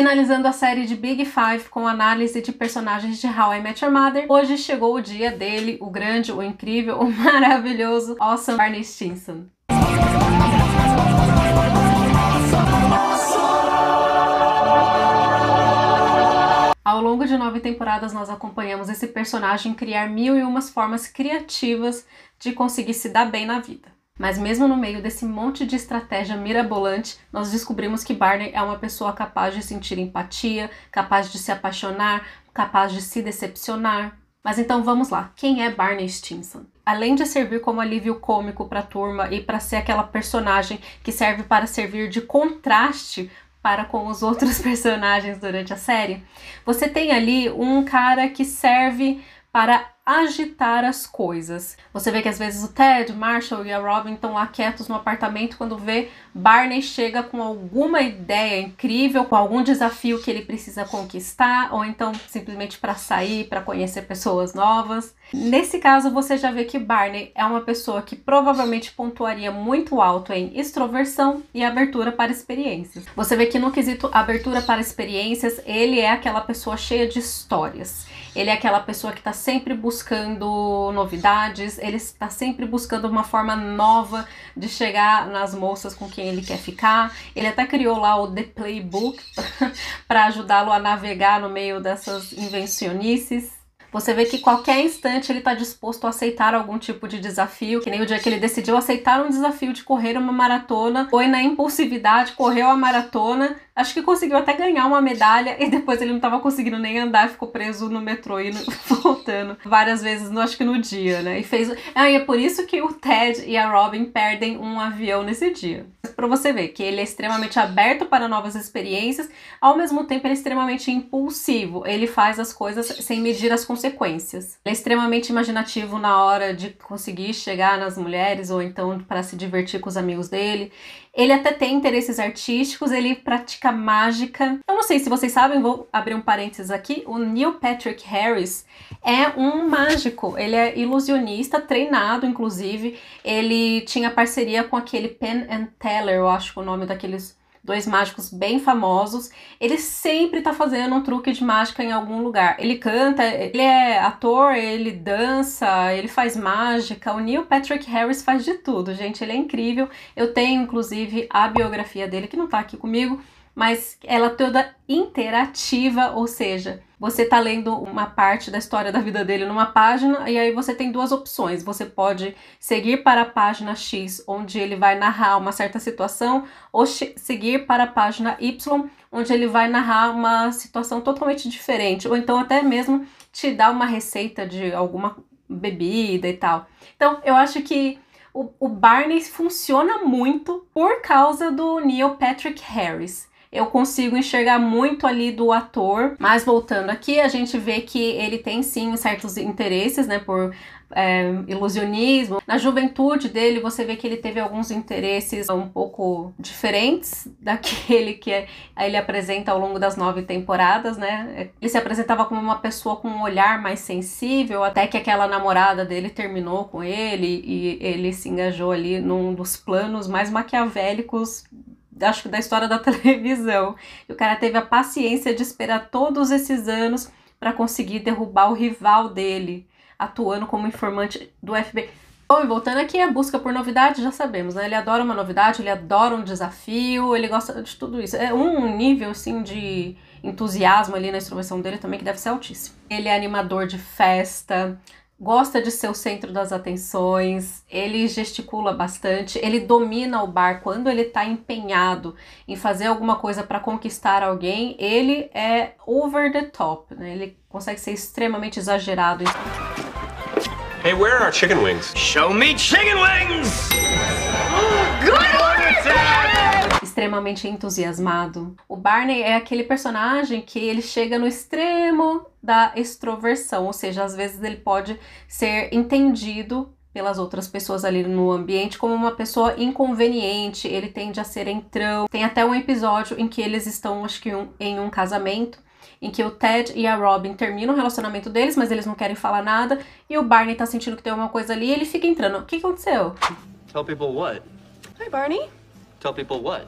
Finalizando a série de Big Five com análise de personagens de How I Met Your Mother, hoje chegou o dia dele, o grande, o incrível, o maravilhoso Awesome Barney Stinson. Ao longo de nove temporadas, nós acompanhamos esse personagem criar mil e umas formas criativas de conseguir se dar bem na vida. Mas mesmo no meio desse monte de estratégia mirabolante, nós descobrimos que Barney é uma pessoa capaz de sentir empatia, capaz de se apaixonar, capaz de se decepcionar. Mas então vamos lá, quem é Barney Stinson? Além de servir como alívio cômico para a turma e para ser aquela personagem que serve para servir de contraste para com os outros personagens durante a série, você tem ali um cara que serve para agitar as coisas. Você vê que às vezes o Ted, Marshall e a Robin estão lá quietos no apartamento quando vê Barney chega com alguma ideia incrível, com algum desafio que ele precisa conquistar, ou então simplesmente para sair, para conhecer pessoas novas. Nesse caso, você já vê que Barney é uma pessoa que provavelmente pontuaria muito alto em extroversão e abertura para experiências. Você vê que no quesito abertura para experiências, ele é aquela pessoa cheia de histórias. Ele é aquela pessoa que está sempre buscando buscando novidades, ele está sempre buscando uma forma nova de chegar nas moças com quem ele quer ficar. Ele até criou lá o The Playbook para ajudá-lo a navegar no meio dessas invencionices. Você vê que qualquer instante ele está disposto a aceitar algum tipo de desafio, que nem o dia que ele decidiu aceitar um desafio de correr uma maratona, foi na impulsividade, correu a maratona, acho que conseguiu até ganhar uma medalha e depois ele não estava conseguindo nem andar, ficou preso no metrô e não. voltando várias vezes, no, acho que no dia, né? E fez. Ah, e é por isso que o Ted e a Robin perdem um avião nesse dia. Pra você ver que ele é extremamente aberto para novas experiências, ao mesmo tempo ele é extremamente impulsivo. Ele faz as coisas sem medir as consequências. Ele é extremamente imaginativo na hora de conseguir chegar nas mulheres ou então para se divertir com os amigos dele. Ele até tem interesses artísticos, ele pratica mágica. Eu não sei se vocês sabem, vou abrir um parênteses aqui. O Neil Patrick Harris é um mágico, ele é ilusionista, treinado inclusive. Ele tinha parceria com aquele Penn and Teller, eu acho que é o nome daqueles dois mágicos bem famosos. Ele sempre tá fazendo um truque de mágica em algum lugar. Ele canta, ele é ator, ele dança, ele faz mágica. O Neil Patrick Harris faz de tudo, gente. Ele é incrível. Eu tenho, inclusive, a biografia dele, que não tá aqui comigo, mas ela é toda interativa, ou seja, você tá lendo uma parte da história da vida dele numa página e aí você tem duas opções. Você pode seguir para a página X, onde ele vai narrar uma certa situação, ou seguir para a página Y, onde ele vai narrar uma situação totalmente diferente, ou então até mesmo te dar uma receita de alguma bebida e tal. Então, eu acho que o, o Barney funciona muito por causa do Neil Patrick Harris eu consigo enxergar muito ali do ator. Mas voltando aqui, a gente vê que ele tem sim certos interesses, né, por é, ilusionismo. Na juventude dele, você vê que ele teve alguns interesses um pouco diferentes daquele que ele apresenta ao longo das nove temporadas, né? Ele se apresentava como uma pessoa com um olhar mais sensível, até que aquela namorada dele terminou com ele e ele se engajou ali num dos planos mais maquiavélicos acho que da história da televisão. E o cara teve a paciência de esperar todos esses anos para conseguir derrubar o rival dele, atuando como informante do FBI. Bom, e voltando aqui, a busca por novidade, já sabemos, né? Ele adora uma novidade, ele adora um desafio, ele gosta de tudo isso. É um nível, assim, de entusiasmo ali na instrução dele também que deve ser altíssimo. Ele é animador de festa, gosta de ser o centro das atenções, ele gesticula bastante, ele domina o bar quando ele está empenhado em fazer alguma coisa para conquistar alguém, ele é over the top, né? Ele consegue ser extremamente exagerado. Hey, where are our chicken wings? Show me chicken wings! good, good extremamente entusiasmado. O Barney é aquele personagem que ele chega no extremo da extroversão, ou seja, às vezes ele pode ser entendido pelas outras pessoas ali no ambiente como uma pessoa inconveniente, ele tende a ser entrão. Tem até um episódio em que eles estão, acho que um, em um casamento, em que o Ted e a Robin terminam o relacionamento deles, mas eles não querem falar nada, e o Barney tá sentindo que tem alguma coisa ali, e ele fica entrando. O que aconteceu? Tell people what? Hi Barney. Tell people what?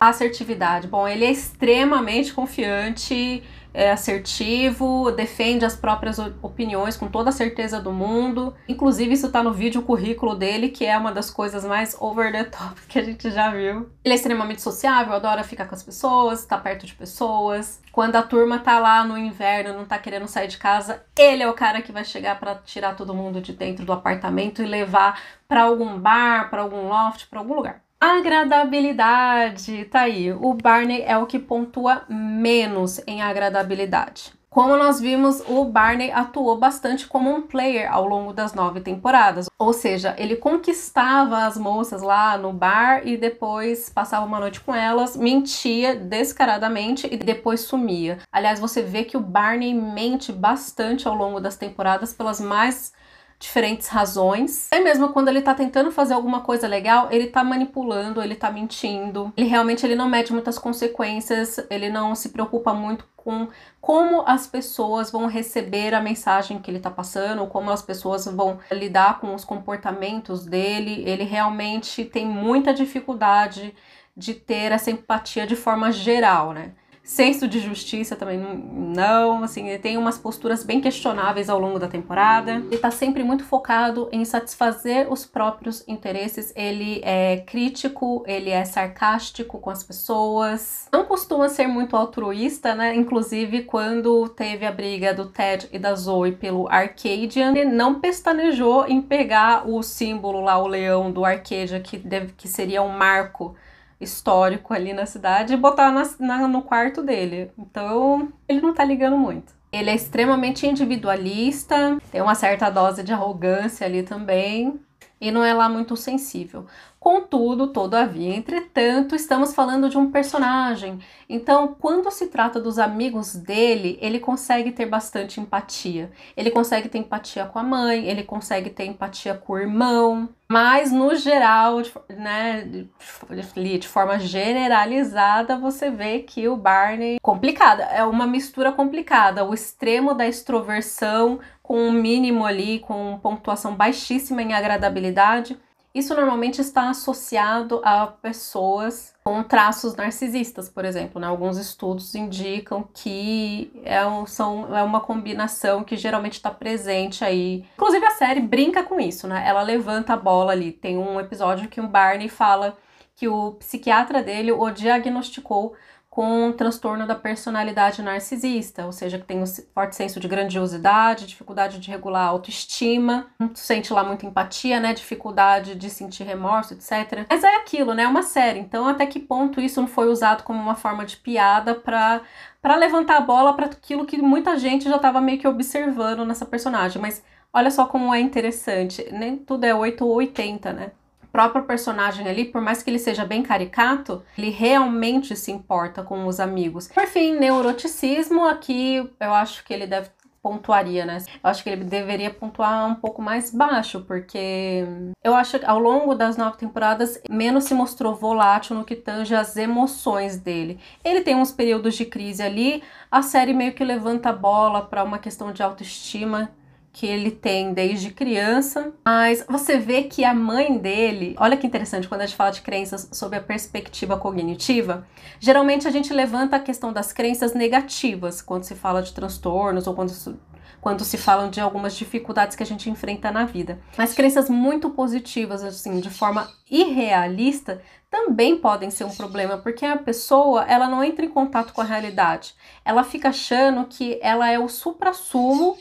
Assertividade. Bom, ele é extremamente confiante é assertivo, defende as próprias opiniões com toda a certeza do mundo. Inclusive, isso tá no vídeo currículo dele, que é uma das coisas mais over the top que a gente já viu. Ele é extremamente sociável, adora ficar com as pessoas, tá perto de pessoas. Quando a turma tá lá no inverno, não tá querendo sair de casa, ele é o cara que vai chegar para tirar todo mundo de dentro do apartamento e levar para algum bar, para algum loft, para algum lugar. Agradabilidade, tá aí. O Barney é o que pontua menos em agradabilidade. Como nós vimos, o Barney atuou bastante como um player ao longo das nove temporadas, ou seja, ele conquistava as moças lá no bar e depois passava uma noite com elas, mentia descaradamente e depois sumia. Aliás, você vê que o Barney mente bastante ao longo das temporadas pelas mais diferentes razões. É mesmo quando ele tá tentando fazer alguma coisa legal, ele tá manipulando, ele tá mentindo. Ele realmente ele não mede muitas consequências, ele não se preocupa muito com como as pessoas vão receber a mensagem que ele está passando, como as pessoas vão lidar com os comportamentos dele. Ele realmente tem muita dificuldade de ter essa empatia de forma geral, né? senso de justiça também não, assim, ele tem umas posturas bem questionáveis ao longo da temporada. Ele tá sempre muito focado em satisfazer os próprios interesses, ele é crítico, ele é sarcástico com as pessoas. Não costuma ser muito altruísta, né? Inclusive quando teve a briga do Ted e da Zoe pelo Arcadian, ele não pestanejou em pegar o símbolo lá, o leão do Arcadia que deve, que seria um marco histórico ali na cidade e botar na, na, no quarto dele. Então ele não tá ligando muito. Ele é extremamente individualista, tem uma certa dose de arrogância ali também e não é lá muito sensível. Contudo, todavia, entretanto, estamos falando de um personagem. Então, quando se trata dos amigos dele, ele consegue ter bastante empatia. Ele consegue ter empatia com a mãe, ele consegue ter empatia com o irmão. Mas, no geral, né, de forma generalizada, você vê que o Barney. É complicada, é uma mistura complicada. O extremo da extroversão com um mínimo ali, com pontuação baixíssima em agradabilidade isso normalmente está associado a pessoas com traços narcisistas, por exemplo. Né? Alguns estudos indicam que é, um, são, é uma combinação que geralmente está presente aí. Inclusive a série brinca com isso, né? Ela levanta a bola ali. Tem um episódio que um Barney fala que o psiquiatra dele o diagnosticou com transtorno da personalidade narcisista, ou seja, que tem um forte senso de grandiosidade, dificuldade de regular a autoestima, sente lá muita empatia, né, dificuldade de sentir remorso, etc. Mas é aquilo, né, é uma série. Então, até que ponto isso não foi usado como uma forma de piada para para levantar a bola para aquilo que muita gente já estava meio que observando nessa personagem, mas Olha só como é interessante, nem tudo é 8 ou 80, né? próprio personagem ali, por mais que ele seja bem caricato, ele realmente se importa com os amigos. Por fim, neuroticismo, aqui eu acho que ele deve pontuaria, né? Eu acho que ele deveria pontuar um pouco mais baixo, porque eu acho que ao longo das nove temporadas menos se mostrou volátil no que tange as emoções dele. Ele tem uns períodos de crise ali, a série meio que levanta a bola para uma questão de autoestima que ele tem desde criança, mas você vê que a mãe dele, olha que interessante quando a gente fala de crenças sob a perspectiva cognitiva, geralmente a gente levanta a questão das crenças negativas quando se fala de transtornos ou quando se, quando se falam de algumas dificuldades que a gente enfrenta na vida. Mas crenças muito positivas, assim, de forma irrealista, também podem ser um problema, porque a pessoa, ela não entra em contato com a realidade. Ela fica achando que ela é o supra-sumo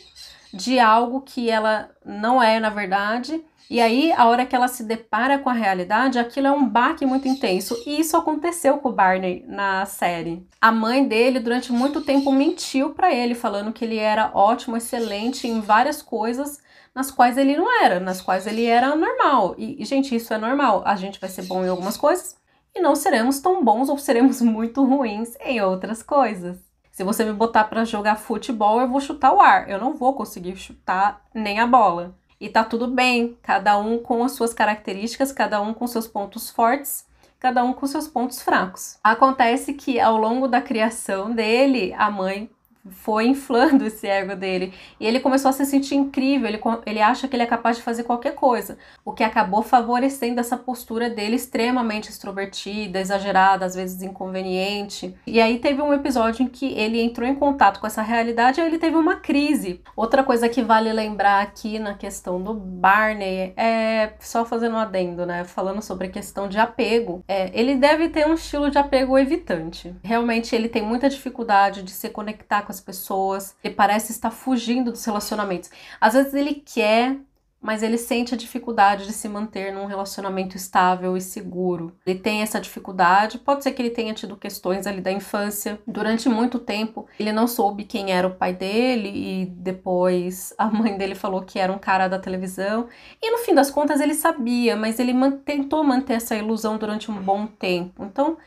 de algo que ela não é, na verdade. E aí, a hora que ela se depara com a realidade, aquilo é um baque muito intenso. E isso aconteceu com o Barney na série. A mãe dele, durante muito tempo, mentiu para ele, falando que ele era ótimo, excelente em várias coisas nas quais ele não era, nas quais ele era normal. E, gente, isso é normal. A gente vai ser bom em algumas coisas e não seremos tão bons ou seremos muito ruins em outras coisas. Se você me botar para jogar futebol, eu vou chutar o ar. Eu não vou conseguir chutar nem a bola. E tá tudo bem, cada um com as suas características, cada um com seus pontos fortes, cada um com seus pontos fracos. Acontece que ao longo da criação dele, a mãe foi inflando esse ego dele. E ele começou a se sentir incrível, ele, ele acha que ele é capaz de fazer qualquer coisa, o que acabou favorecendo essa postura dele extremamente extrovertida, exagerada, às vezes inconveniente. E aí teve um episódio em que ele entrou em contato com essa realidade e ele teve uma crise. Outra coisa que vale lembrar aqui na questão do Barney é só fazendo um adendo, né? Falando sobre a questão de apego. É, ele deve ter um estilo de apego evitante. Realmente ele tem muita dificuldade de se conectar com as outras pessoas, ele parece estar fugindo dos relacionamentos. Às vezes ele quer, mas ele sente a dificuldade de se manter num relacionamento estável e seguro. Ele tem essa dificuldade, pode ser que ele tenha tido questões ali da infância. Durante muito tempo, ele não soube quem era o pai dele e depois a mãe dele falou que era um cara da televisão. E no fim das contas ele sabia, mas ele man tentou manter essa ilusão durante um bom tempo. Então,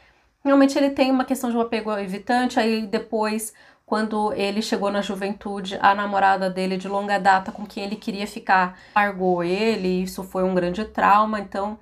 realmente ele tem uma questão de um apego evitante, aí depois quando ele chegou na juventude, a namorada dele de longa data, com quem ele queria ficar, largou ele, isso foi um grande trauma. Então,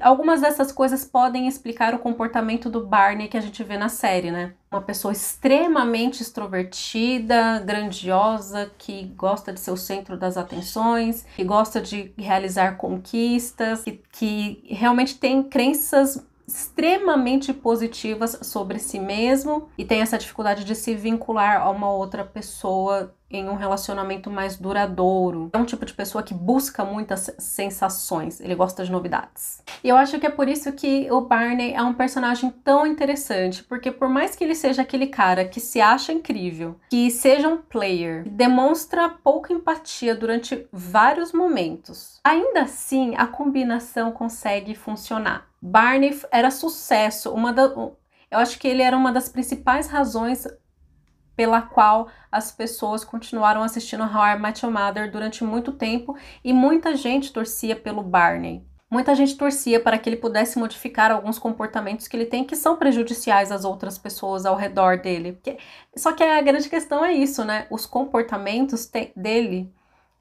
algumas dessas coisas podem explicar o comportamento do Barney que a gente vê na série, né? Uma pessoa extremamente extrovertida, grandiosa, que gosta de ser o centro das atenções, que gosta de realizar conquistas, que, que realmente tem crenças extremamente positivas sobre si mesmo e tem essa dificuldade de se vincular a uma outra pessoa em um relacionamento mais duradouro. É um tipo de pessoa que busca muitas sensações, ele gosta de novidades. E eu acho que é por isso que o Barney é um personagem tão interessante, porque por mais que ele seja aquele cara que se acha incrível, que seja um player, demonstra pouca empatia durante vários momentos, ainda assim a combinação consegue funcionar. Barney era sucesso, uma da, eu acho que ele era uma das principais razões pela qual as pessoas continuaram assistindo How I Met Your Mother durante muito tempo e muita gente torcia pelo Barney. Muita gente torcia para que ele pudesse modificar alguns comportamentos que ele tem que são prejudiciais às outras pessoas ao redor dele. Só que a grande questão é isso, né? Os comportamentos dele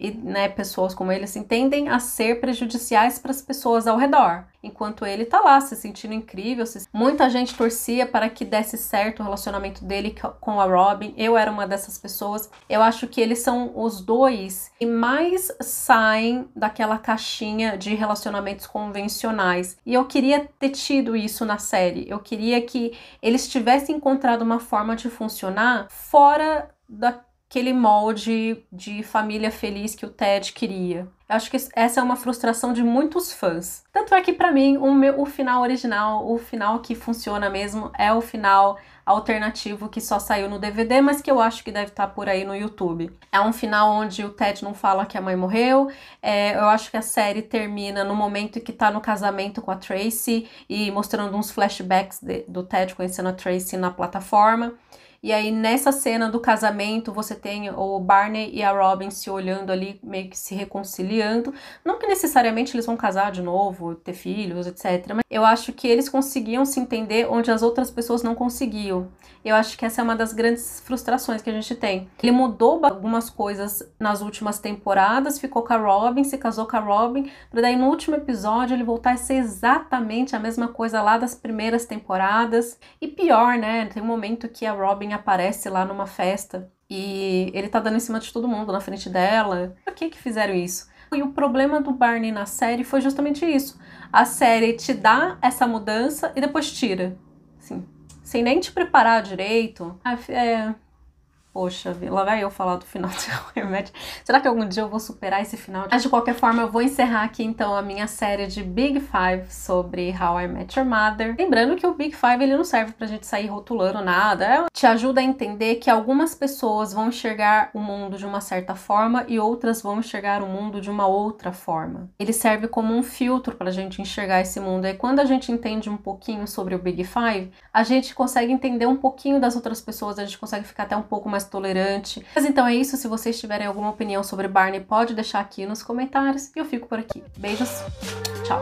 e né, pessoas como ele assim, tendem a ser prejudiciais para as pessoas ao redor. Enquanto ele tá lá se sentindo incrível, se... muita gente torcia para que desse certo o relacionamento dele com a Robin. Eu era uma dessas pessoas. Eu acho que eles são os dois que mais saem daquela caixinha de relacionamentos convencionais. E eu queria ter tido isso na série. Eu queria que eles tivessem encontrado uma forma de funcionar fora da aquele molde de família feliz que o Ted queria. Eu Acho que essa é uma frustração de muitos fãs. Tanto é que para mim o, meu, o final original, o final que funciona mesmo, é o final alternativo que só saiu no DVD, mas que eu acho que deve estar tá por aí no YouTube. É um final onde o Ted não fala que a mãe morreu. É, eu acho que a série termina no momento que tá no casamento com a Tracy e mostrando uns flashbacks de, do Ted conhecendo a Tracy na plataforma. E aí nessa cena do casamento você tem o Barney e a Robin se olhando ali, meio que se reconciliando. Não que necessariamente eles vão casar de novo, ter filhos, etc. Mas eu acho que eles conseguiam se entender onde as outras pessoas não conseguiam. Eu acho que essa é uma das grandes frustrações que a gente tem. Ele mudou algumas coisas nas últimas temporadas, ficou com a Robin, se casou com a Robin, para daí no último episódio ele voltar a ser exatamente a mesma coisa lá das primeiras temporadas. E pior, né? Tem um momento que a Robin aparece lá numa festa e ele tá dando em cima de todo mundo na frente dela. Por que que fizeram isso? E o problema do Barney na série foi justamente isso. A série te dá essa mudança e depois tira. sim sem nem te preparar direito. é, Poxa, lá vai eu falar do final de How I Met Será que algum dia eu vou superar esse final? Mas de qualquer forma, eu vou encerrar aqui então a minha série de Big Five sobre How I Met Your Mother. Lembrando que o Big Five ele não serve pra gente sair rotulando nada, é, te ajuda a entender que algumas pessoas vão enxergar o mundo de uma certa forma e outras vão enxergar o mundo de uma outra forma. Ele serve como um filtro pra gente enxergar esse mundo. E quando a gente entende um pouquinho sobre o Big Five, a gente consegue entender um pouquinho das outras pessoas, a gente consegue ficar até um pouco mais mais tolerante. Mas então é isso. Se vocês tiverem alguma opinião sobre Barney, pode deixar aqui nos comentários. E eu fico por aqui. Beijos. Tchau.